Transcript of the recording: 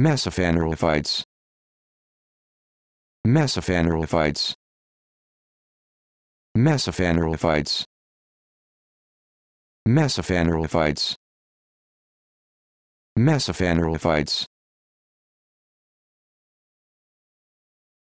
Mesophanerophytes. Mesophanerophytes. Mesophanerophytes. Mesophanerophytes. Mesophanerophytes.